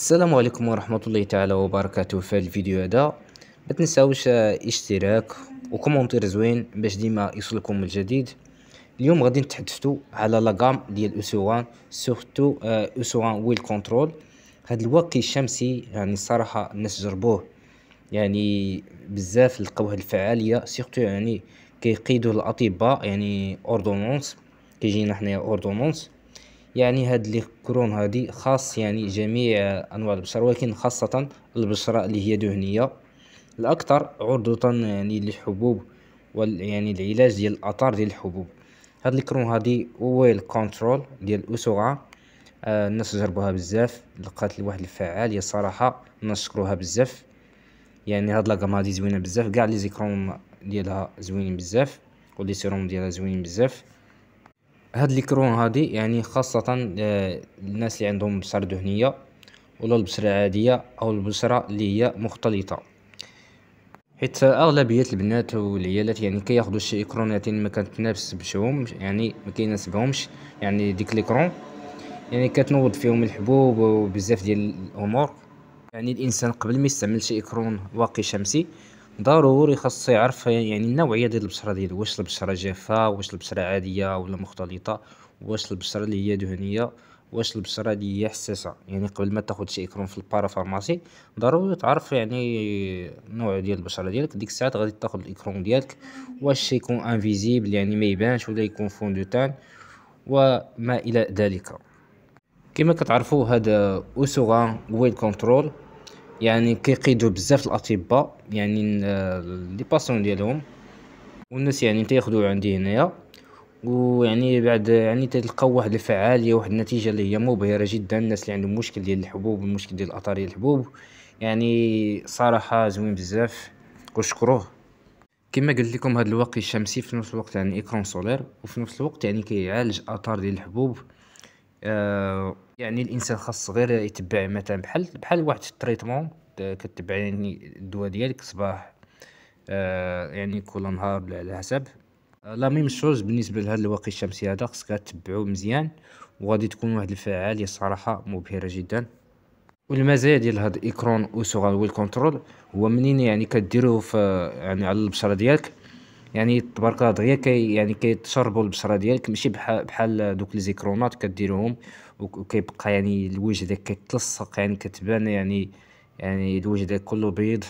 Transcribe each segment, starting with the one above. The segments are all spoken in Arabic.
السلام عليكم ورحمة الله تعالى وبركاته في الفيديو هذا ما تنساوش اشتراك وكومونتير زوين باش ديما يوصلكم الجديد اليوم غادي نتحدثوا على لاغام ديال اسوان سورتو آه، اسوان ويل كنترول هاد الواقي الشمسي يعني الصراحة الناس جربوه يعني بزاف لقاو هاد الفعالية سورتو يعني كيقيدوا الاطباء يعني اوردونونس كيجينا حنايا اوردونونس يعني هاد لي كروم هادي خاص يعني جميع انواع البشره ولكن خاصه البشره اللي هي دهنيه الاكثر عرضه يعني للحبوب يعني العلاج ديال الاثار ديال الحبوب هاد الكروم هادي اويل كونترول ديال اسوغا آه الناس جربوها بزاف لقات واحد الفعاليه صراحه نشكروها بزاف يعني هاد لاكام هادي زوينه بزاف كاع لي زيكروم ديالها زوينين بزاف ولي سيروم ديالها زوينين بزاف هاد الكرون هادي يعني خاصة آه، الناس اللي عندهم بصر دهنية ولا البصرة عادية او البصرة اللي هي مختلطة حيت اغلبية البنات والعيالات يعني كياخدو شي اكرونات اللي ما كتنافس بشهم يعني ما كيناسبهمش يعني ديك ليكرون يعني كتنوض فيهم الحبوب وبزاف ديال الامور يعني الانسان قبل ما يستعمل شي اكرون واقي شمسي ضروري خاصو يعرف يعني النوعيه ديال البشره ديالو واش البشره جافه واش البشره عاديه ولا مختلطه واش البشره اللي هي دهنيه واش البشره اللي هي حساسه يعني قبل ما تاخذ شي كروم في البارافارماسي ضروري تعرف يعني النوع ديال البشره ديالك ديك الساعات غادي تاخذ الاكرون ديالك واش يكون انفيزيبل يعني ما يبانش ولا يكون فوندوتان وما الى ذلك كما كتعرفوا هذا اوسوغان ويل كنترول يعني كيقيدو بزاف الاطباء يعني لي باسيون ديالهم والناس يعني تياخدو عندي هنايا ويعني بعد يعني تلقى واحد الفعاليه واحد النتيجه اللي هي مبهره جدا الناس اللي عندهم مشكل ديال الحبوب المشكل ديال الاطار ديال الحبوب يعني صراحه زوين بزاف كنشكروه كما قلت لكم هذا الواقي الشمسي في نفس الوقت يعني ايكرون سولير وفي نفس الوقت يعني كيعالج اثار ديال الحبوب آه، يعني الانسان خاص غير يتبع مثلا بحال بحال واحد التريتمون كتبع يعني الدواء ديالك صباح آه، يعني كل نهار على حسب آه، لا ميم شوز بالنسبه لهذا الواقي الشمسي هذا خصك تتبعو مزيان وغادي تكون واحد الفعاليه صراحه مبهره جدا والمزايا ديال هاد الايكرون اوسورال ويل كونترول هو منين يعني كديروه في يعني على البشره ديالك يعني تبارك الله دغيا كي يعني كيتشربوا البشره ديالك ماشي بحال بحال دوك لي زيكرونات كديرهم وكيبقى يعني الوجه داك كيتلصق يعني كتبان يعني يعني الوجه داك كله بيض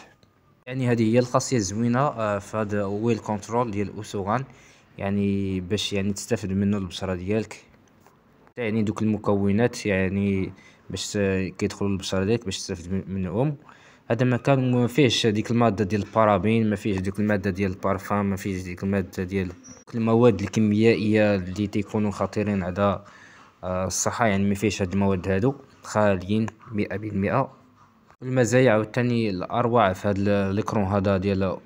يعني هذه هي الخاصيه الزوينه آه، في هذا ويل كنترول ديال اوسوغان يعني باش يعني تستافد منه البشره ديالك يعني دوك المكونات يعني باش كيدخلوا البشره ديالك باش تستافد منهم هذا مكان ما فيهش ديك الماده ديال البارابين ما فيهش ديك الماده ديال البارفان ما فيهش ديك الماده ديال المواد الكيميائيه اللي تيكونوا خطيرين على آه، الصحه يعني ما فيهش هاد المواد هادو خاليين مئة بالمئة المزايا عاوتاني الاروع في هاد ليكرون هذا ديال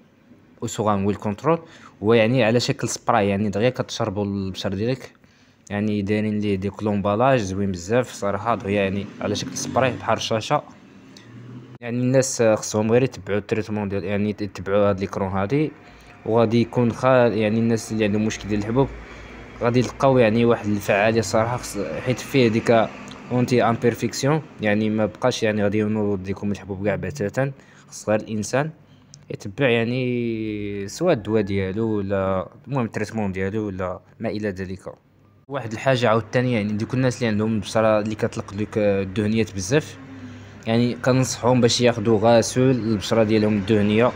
اوسوغان ويل كنترول هو يعني على شكل سبراي يعني دغيا كتشربو البشر ديالك يعني دايرين ليه ديك لومبالاج زوين بزاف صراحه دغيا يعني على شكل سبراي بحال الشاشه يعني الناس خصهم غير يتبعوا التريتمون ديال يعني يتبعوا هاد ليكرون هادي وغادي يكون خال يعني الناس اللي عندهم مشكل ديال الحبوب غادي يلقاو يعني واحد الفعاليه الصراحه حيت فيه ديك اونتي امبيرفيكسيون يعني ما بقاش يعني غادي ينوض ديكم الحبوب كاع بتاتا خص غير الانسان يتبع يعني سواء الدواء ديالو ولا المهم التريتمون ديالو ولا ما الى ذلك واحد الحاجه عاوتاني يعني دوك الناس اللي عندهم البصره اللي كتلق دوك الدهنيات بزاف يعني كنصحهم باش ياخدو غاسول البشره ديالهم الدهنيه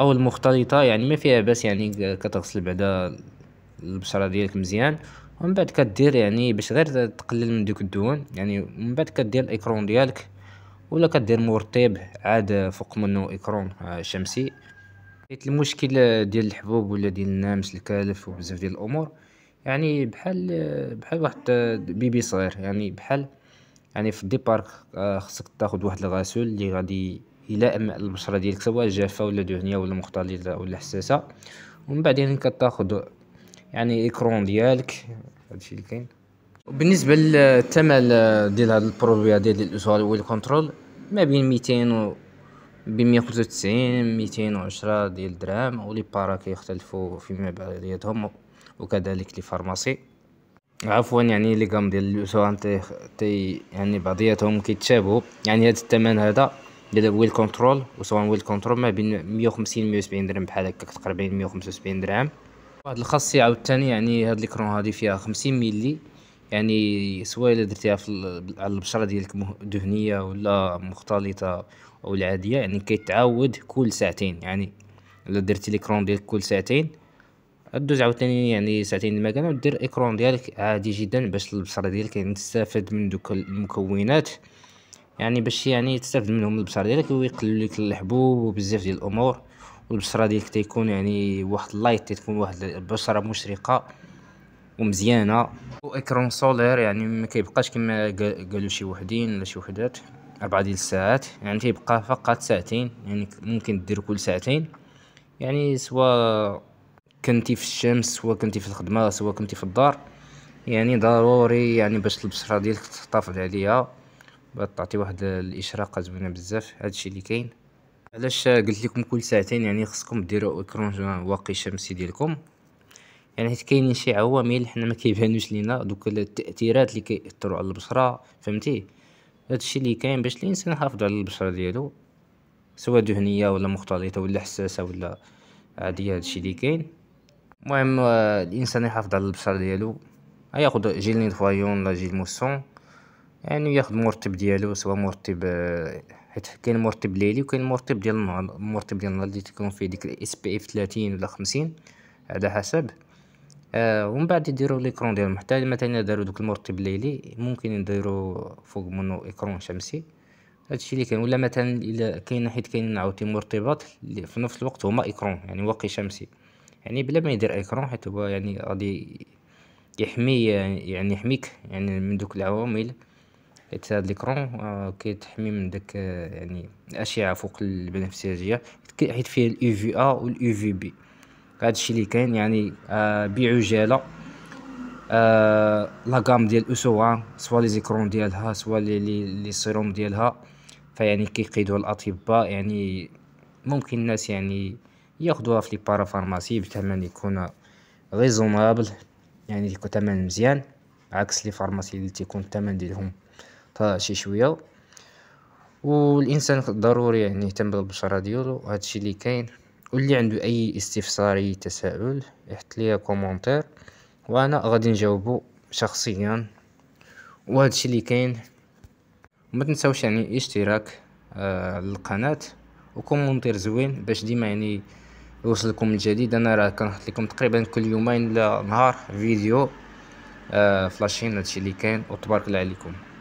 او المختلطه يعني ما فيها باس يعني كتغسل بعدا البشره ديالك مزيان ومن بعد كدير يعني باش غير تقلل من دوك الدهون يعني من بعد كدير الايكرون ديالك ولا كدير مرطب عاد فوق منه ايكرون شمسي حيت المشكل ديال الحبوب ولا ديال النامس الكالف وبزاف ديال الامور يعني بحال بحال واحد بيبي صغير يعني بحال يعني في دي بارك آه، خصك تاخد واحد الغسول اللي غادي يلائم البشره ديالك سواء جافه ولا دهنيه ولا مختلطه ولا حساسه ومن بعدين كتاخد يعني اكرون ديالك هادشي اللي كاين بالنسبه للثمن آه، ديال هاد البروبيا ديال الاوسوال والكونترول ما بين 200 ب 195 210 ديال الدراهم ولي بارا كيختلفوا فيما بعضياتهم وكذلك لي فارماسي عفوا يعني لي كام ديال الاسران تي, تي يعني بعضياتهم كيتشابهوا يعني هذا الثمن هذا ديال ويل و سواء ويل كنترول ما بين 150 170 درهم بحال هكا تقريبا 175 درهم واحد الخاصيه عاوتاني يعني هاد ليكرون هادي فيها 50 ملي يعني سواء الا درتيها في على البشره ديالك دهنيه ولا مختلطه او العاديه يعني كيتعاود كل ساعتين يعني الا درتي ليكرون ديالك كل ساعتين دوز عاوتاني يعني ساعتين المكان ودير اكرون ديالك عادي جدا باش البصره ديالك يعني تستافد من دوك المكونات يعني باش يعني تستافد منهم البصره ديالك ويقلل لك الحبوب وبزاف ديال الامور والبصره ديالك تيكون يعني واحد اللايت تكون واحد البصره مشرقه ومزيانه واكرون سولير يعني ما كيبقاش كما قالوا شي وحدين ولا شي وحدات أربعة ديال الساعات يعني تيبقى فقط ساعتين يعني ممكن دير كل ساعتين يعني سواء كنتي في الشمس سواء كنتي في الخدمه سواء كنتي في الدار يعني ضروري يعني باش البشره ديالك تحتفظ عليها باش تعطي واحد الاشراقه زوينه بزاف هادشي اللي كاين علاش قلت لكم كل ساعتين يعني خصكم ديروا اكرون واقي شمسي ديالكم يعني حيت كاينين شي عوامل حنا ما كيبانوش لينا دوك التاثيرات اللي كيأثروا على البشره فهمتي هادشي اللي كاين باش الانسان يحافظ على البشره ديالو سواء دهنيه ولا مختلطه ولا حساسه ولا عاديه هادشي اللي كاين المهم آه، الانسان يحافظ على البشر ديالو ياخد جيل نيتفويون ولا جيل موسون يعني ياخد مرتب ديالو سواء مرتب آه، حيت كاين مرتب ليلي وكاين مرتب ديال النهار المرتب ديال النهار اللي تكون فيه ديك الاس بي اف 30 ولا 50 على حسب آه ومن بعد يديروا ليكرون ديالهم حتى مثلا داروا دوك المرتب الليلي ممكن يديروا فوق منه ايكرون شمسي هادشي اللي كاين ولا مثلا الا كاين حيت كاين عاوتاني مرتبات في نفس الوقت هما ايكرون يعني واقي شمسي يعني بلا ما يدير ايكرون حيت هو يعني غادي يحمي يعني يحميك يعني من دوك العوامل حيت هاد ليكرون آه، كيتحمي من داك آه، يعني الاشعه فوق البنفسجيه حيت فيه الاي في ا والاي في بي هادشي اللي كاين يعني آه بعجاله آه لاغام ديال وان سوا لي زيكرون ديالها سوا لي لي سيروم ديالها فيعني كيقيدو الاطباء يعني ممكن الناس يعني ياخدوها في لي فارماسي بثمن يكون ريزونابل يعني يكون ثمن مزيان عكس لي فارماسي اللي تيكون الثمن ديالهم طالع شي شويه والانسان ضروري يعني يهتم بالبشره ديالو هادشي اللي كاين واللي عنده اي استفسار اي تساؤل يحط لي كومونتير وانا غادي نجاوبو شخصيا الشيء اللي كاين وما تنساوش يعني اشتراك آه للقناه وكومونتير زوين باش ديما يعني يوصلكم الجديد انا راه كنحط لكم تقريبا كل يومين لنهار فيديو آه فلاشين هادشي اللي كاين وتبارك الله عليكم